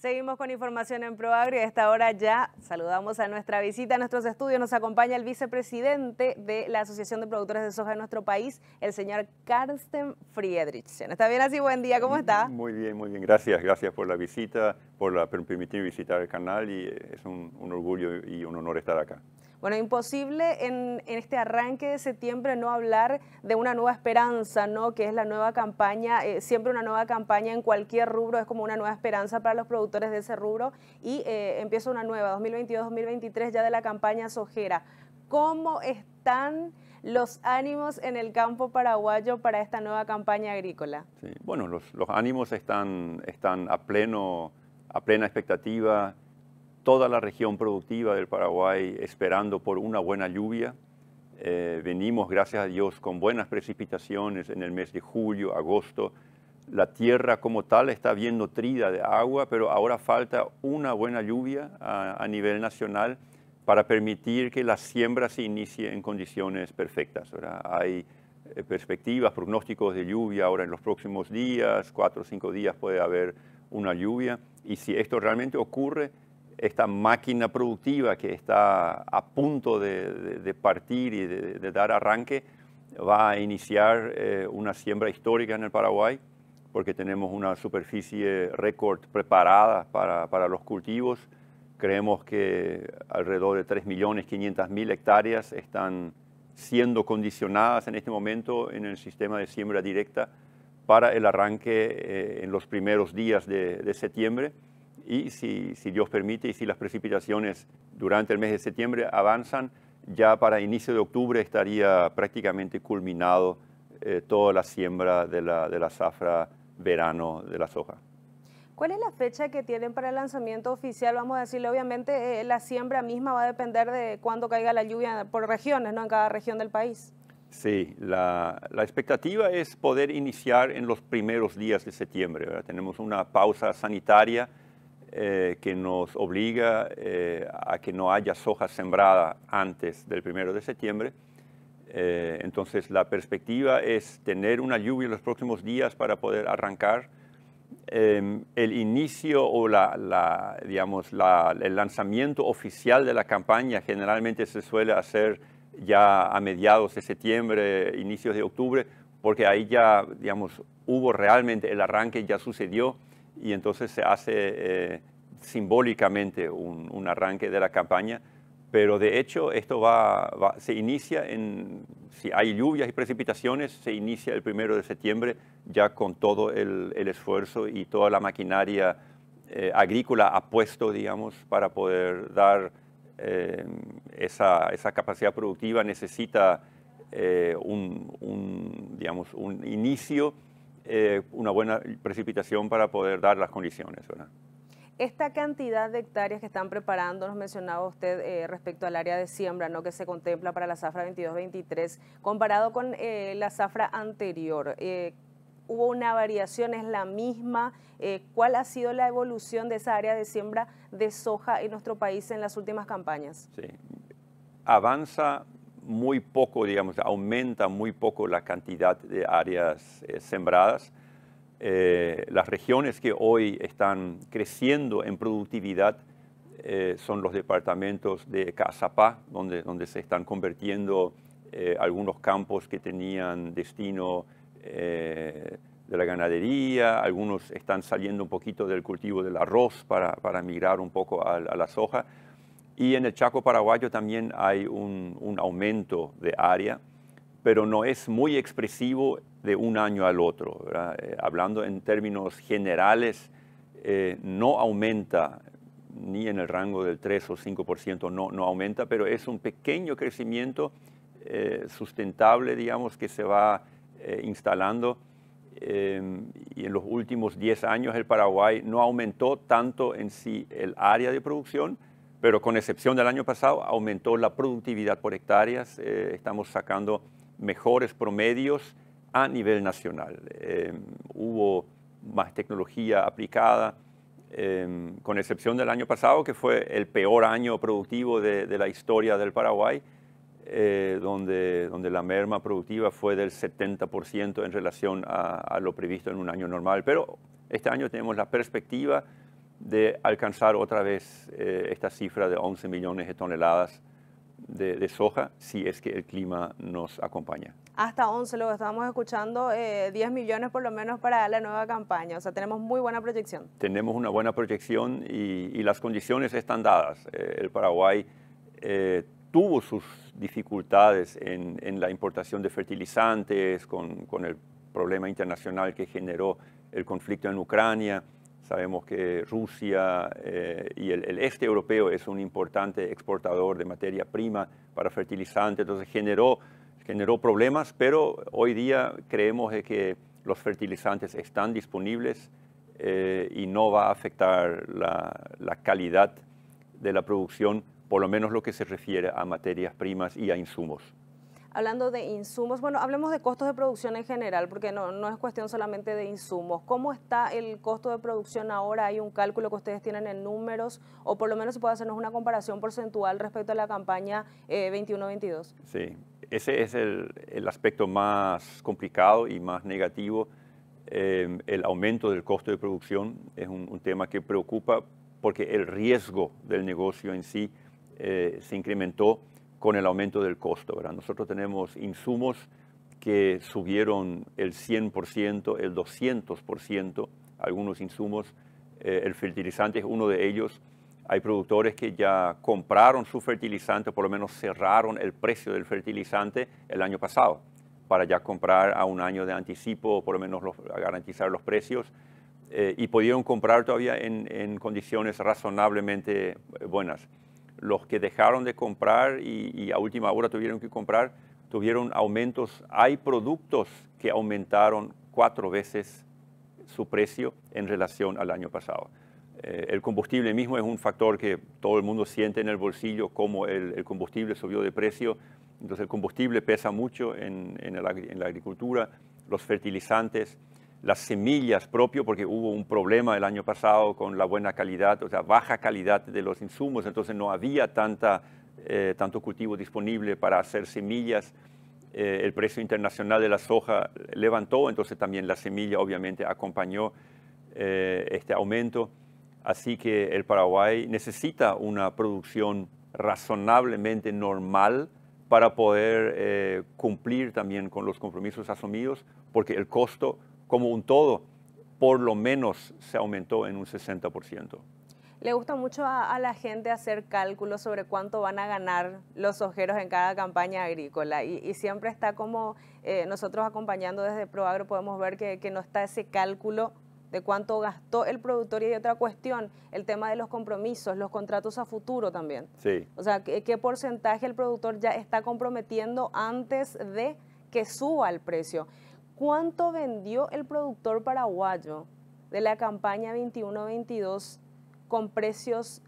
Seguimos con información en ProAgri. A esta hora ya saludamos a nuestra visita a nuestros estudios. Nos acompaña el vicepresidente de la Asociación de Productores de Soja de nuestro país, el señor Karsten Friedrichsen. ¿Está bien así? Buen día, ¿cómo está? Muy bien, muy bien. Gracias, gracias por la visita, por, la, permitir visitar el canal y eh, es un orgullo y un honor estar acá. Bueno, imposible en, este arranque de septiembre no hablar de una nueva esperanza, ¿no? Que es la nueva campaña, eh, siempre una nueva campaña en cualquier rubro es como una nueva esperanza para los productores de ese rubro y eh, empieza una nueva, 2022-2023 ya de la campaña sojera. ¿Cómo están los ánimos en el campo paraguayo para esta nueva campaña agrícola? Sí, bueno, los, ánimos están, están a, pleno, a plena expectativa toda la región productiva del Paraguay esperando por una buena lluvia. Eh, venimos, gracias a Dios, con buenas precipitaciones en el mes de julio, agosto. La tierra como tal está bien nutrida de agua, pero ahora falta una buena lluvia a, nivel nacional para permitir que la siembra se inicie en condiciones perfectas. Hay eh, perspectivas, pronósticos de lluvia ahora en los próximos días, cuatro o cinco días puede haber una lluvia, y si esto realmente ocurre, esta máquina productiva que está a punto de, partir y de, dar arranque va a iniciar eh, una siembra histórica en el Paraguay porque tenemos una superficie récord preparada para, los cultivos. Creemos que alrededor de 3.500.000 hectáreas están siendo condicionadas en este momento en el sistema de siembra directa para el arranque eh, en los primeros días de septiembre y si, Dios permite y si las precipitaciones durante el mes de septiembre avanzan, ya para inicio de octubre estaría prácticamente culminado eh, toda la siembra de la, de la zafra verano de la soja. ¿Cuál es la fecha que tienen para el lanzamiento oficial? Vamos a decirle, obviamente, eh, la siembra misma va a depender de cuándo caiga la lluvia por regiones, ¿no? En cada región del país. Sí, la, la expectativa es poder iniciar en los primeros días de septiembre. Tenemos una pausa sanitaria eh, que nos obliga eh, a que no haya soja sembrada antes del primero de septiembre. Eh, entonces la perspectiva es tener una lluvia en los próximos días para poder arrancar. Em, el inicio o la, digamos, el lanzamiento oficial de la campaña generalmente se suele hacer ya a mediados de septiembre, inicios de octubre, porque ahí ya digamos, hubo realmente el arranque, ya sucedió y entonces se hace eh, simbólicamente un, arranque de la campaña, pero de hecho esto va, se inicia en, si hay lluvias y precipitaciones, se inicia el primero de septiembre ya con todo el, esfuerzo y toda la maquinaria eh, agrícola apuesto, digamos, para poder dar eh, esa, esa, capacidad productiva, necesita eh, un inicio eh, una buena precipitación para poder dar las condiciones. Esta cantidad de hectáreas que están preparando, nos mencionaba usted eh, respecto al área de siembra, ¿no? que se contempla para la zafra 22-23, comparado con eh, la zafra anterior, ¿hubo una variación? ¿Es la misma? ¿Cuál ha sido la evolución de esa área de siembra de soja en nuestro país en las últimas campañas? Sí, avanza muy poco, digamos, aumenta muy poco la cantidad de áreas eh, sembradas. Eh, las regiones que hoy están creciendo en productividad eh, son los departamentos de Cazapá, donde, se están convirtiendo algunos campos que tenían destino de la ganadería, algunos están saliendo un poquito del cultivo del arroz para, para migrar un poco a la soja y en el Chaco paraguayo también hay un, aumento de área, pero no es muy expresivo de un año al otro. Eh, hablando en términos generales, eh, no aumenta ni en el rango del 3 o 5%, no, no aumenta, pero es un pequeño crecimiento eh, sustentable, digamos, que se va instalando. y en los últimos 10 años el Paraguay no aumentó tanto en sí el área de producción, pero con excepción del año pasado aumentó la productividad por hectáreas, eh, estamos sacando mejores promedios a nivel nacional. Em, hubo más tecnología aplicada, em, con excepción del año pasado, que fue el peor año productivo de, la historia del Paraguay, eh, donde, la merma productiva fue del 70% en relación a, a lo previsto en un año normal. Pero este año tenemos la perspectiva de alcanzar otra vez eh, esta cifra de 11 millones de toneladas de, soja si es que el clima nos acompaña. Hasta 11, que estábamos escuchando 10 eh, millones por lo menos para la nueva campaña, o sea, tenemos muy buena proyección. Tenemos una buena proyección y, las condiciones están dadas. Eh, el Paraguay tuvo sus dificultades en, la importación de fertilizantes, con el problema internacional que generó el conflicto en Ucrania, Sabemos que Rusia eh, y el, este europeo es un importante exportador de materia prima para fertilizantes, entonces generó, generó problemas, pero hoy día creemos que los fertilizantes están disponibles eh, y no va a afectar la calidad de la producción, por lo menos lo que se refiere a materias primas y a insumos. Hablando de insumos, bueno, hablemos de costos de producción en general, porque no, es cuestión solamente de insumos. ¿Cómo está el costo de producción ahora? ¿Hay un cálculo que ustedes tienen en números? O por lo menos se puede hacernos una comparación porcentual respecto a la campaña 21-22. Eh, sí, ese es el, aspecto más complicado y más negativo. Eh, el aumento del costo de producción es un, tema que preocupa porque el riesgo del negocio en sí eh, se incrementó con el aumento del costo. ¿verdad? Nosotros tenemos insumos que subieron el 100%, el 200%, algunos insumos. Eh, el fertilizante es uno de ellos. Hay productores que ya compraron su fertilizante, por lo menos cerraron el precio del fertilizante el año pasado, para ya comprar a un año de anticipo, por lo menos garantizar los precios. Eh, y pudieron comprar todavía en condiciones razonablemente buenas los que dejaron de comprar y, a última hora tuvieron que comprar, tuvieron aumentos. Hay productos que aumentaron cuatro veces su precio en relación al año pasado. Eh, el combustible mismo es un factor que todo el mundo siente en el bolsillo, como el, combustible subió de precio. Entonces el combustible pesa mucho en la agricultura, los fertilizantes, las semillas propio, porque hubo un problema el año pasado con la buena calidad, o sea, baja calidad de los insumos, entonces no había tanta, eh, tanto cultivo disponible para hacer semillas. Eh, el precio internacional de la soja levantó, entonces también la semilla obviamente acompañó eh, este aumento. Así que el Paraguay necesita una producción razonablemente normal para poder cumplir también con los compromisos asumidos, porque el costo como un todo, por lo menos se aumentó en un 60%. Le gusta mucho a, la gente hacer cálculos sobre cuánto van a ganar los ojeros en cada campaña agrícola y, siempre está como eh, nosotros acompañando desde ProAgro podemos ver que, no está ese cálculo de cuánto gastó el productor y hay otra cuestión, el tema de los compromisos, los contratos a futuro también. Sí. O sea, ¿qué, porcentaje el productor ya está comprometiendo antes de que suba el precio? cuánto vendió el productor paraguayo de la campaña 21-22 con precios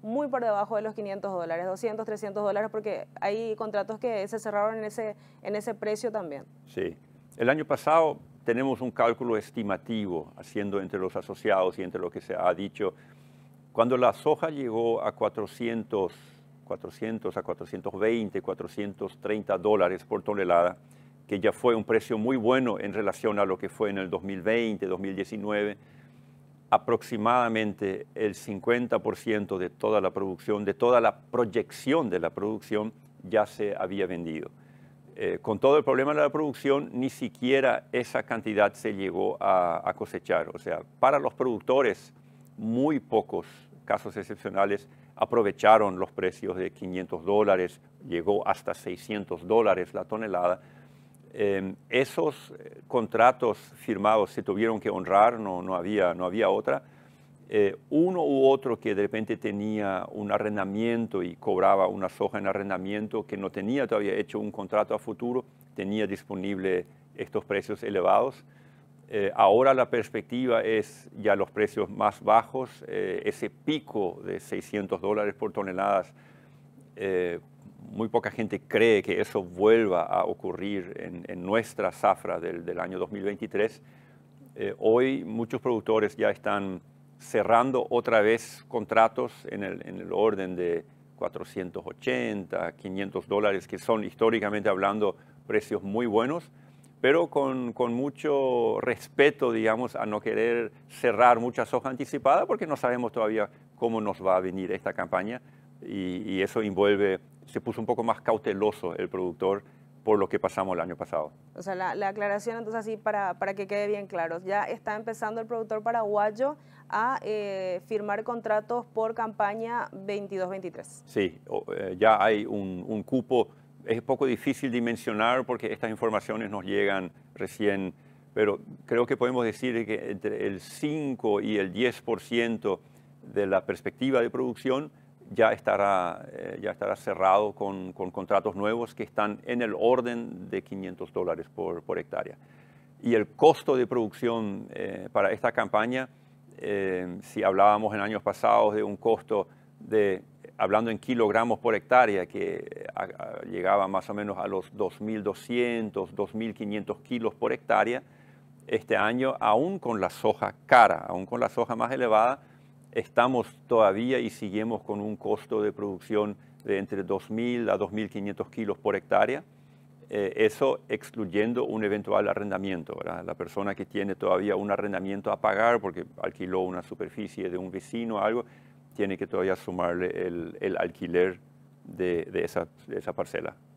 muy por debajo de los 500 dólares, 200, 300 dólares, porque hay contratos que se cerraron en ese, en ese precio también. Sí, el año pasado tenemos un cálculo estimativo haciendo entre los asociados y entre lo que se ha dicho. Cuando la soja llegó a 400, 400 a 420, 430 dólares por tonelada, que ya fue un precio muy bueno en relación a lo que fue en el 2020, 2019. Aproximadamente el 50% de toda la producción, de toda la proyección de la producción, ya se había vendido. Eh, con todo el problema de la producción, ni siquiera esa cantidad se llegó a, a cosechar. O sea, para los productores, muy pocos casos excepcionales aprovecharon los precios de 500 dólares, llegó hasta 600 dólares la tonelada Em, esos eh, contratos firmados se tuvieron que honrar, no, no, había, no había otra. Eh, uno u otro que de repente tenía un arrendamiento y cobraba una soja en arrendamiento que no tenía todavía hecho un contrato a futuro, tenía disponible estos precios elevados. Eh, ahora la perspectiva es ya los precios más bajos, ese pico de 600 dólares por toneladas muy poca gente cree que eso vuelva a ocurrir en, nuestra zafra del, año 2023. Eh, hoy muchos productores ya están cerrando otra vez contratos en el, orden de 480, 500 dólares, que son históricamente hablando precios muy buenos, pero con, mucho respeto, digamos, a no querer cerrar muchas hojas anticipadas porque no sabemos todavía cómo nos va a venir esta campaña y, y eso envuelve se puso un poco más cauteloso el productor por lo que pasamos el año pasado. O sea, la, aclaración, entonces, así para, que quede bien claro, ya está empezando el productor paraguayo a eh, firmar contratos por campaña 22-23. Sí, eh, ya hay un, cupo, es poco difícil dimensionar porque estas informaciones nos llegan recién, pero creo que podemos decir que entre el 5 y el 10% de la perspectiva de producción ya estará, eh, ya estará cerrado con, contratos nuevos que están en el orden de 500 dólares por, hectárea. Y el costo de producción eh, para esta campaña, eh, si hablábamos en años pasados de un costo de, hablando en kilogramos por hectárea, que llegaba más o menos a los 2.200, 2.500 kilos por hectárea, este año, aún con la soja cara, aún con la soja más elevada, estamos todavía y seguimos con un costo de producción de entre 2.000 a 2.500 kilos por hectárea, eh, eso excluyendo un eventual arrendamiento. La persona que tiene todavía un arrendamiento a pagar porque alquiló una superficie de un vecino o algo, tiene que todavía sumarle el, alquiler de esa parcela.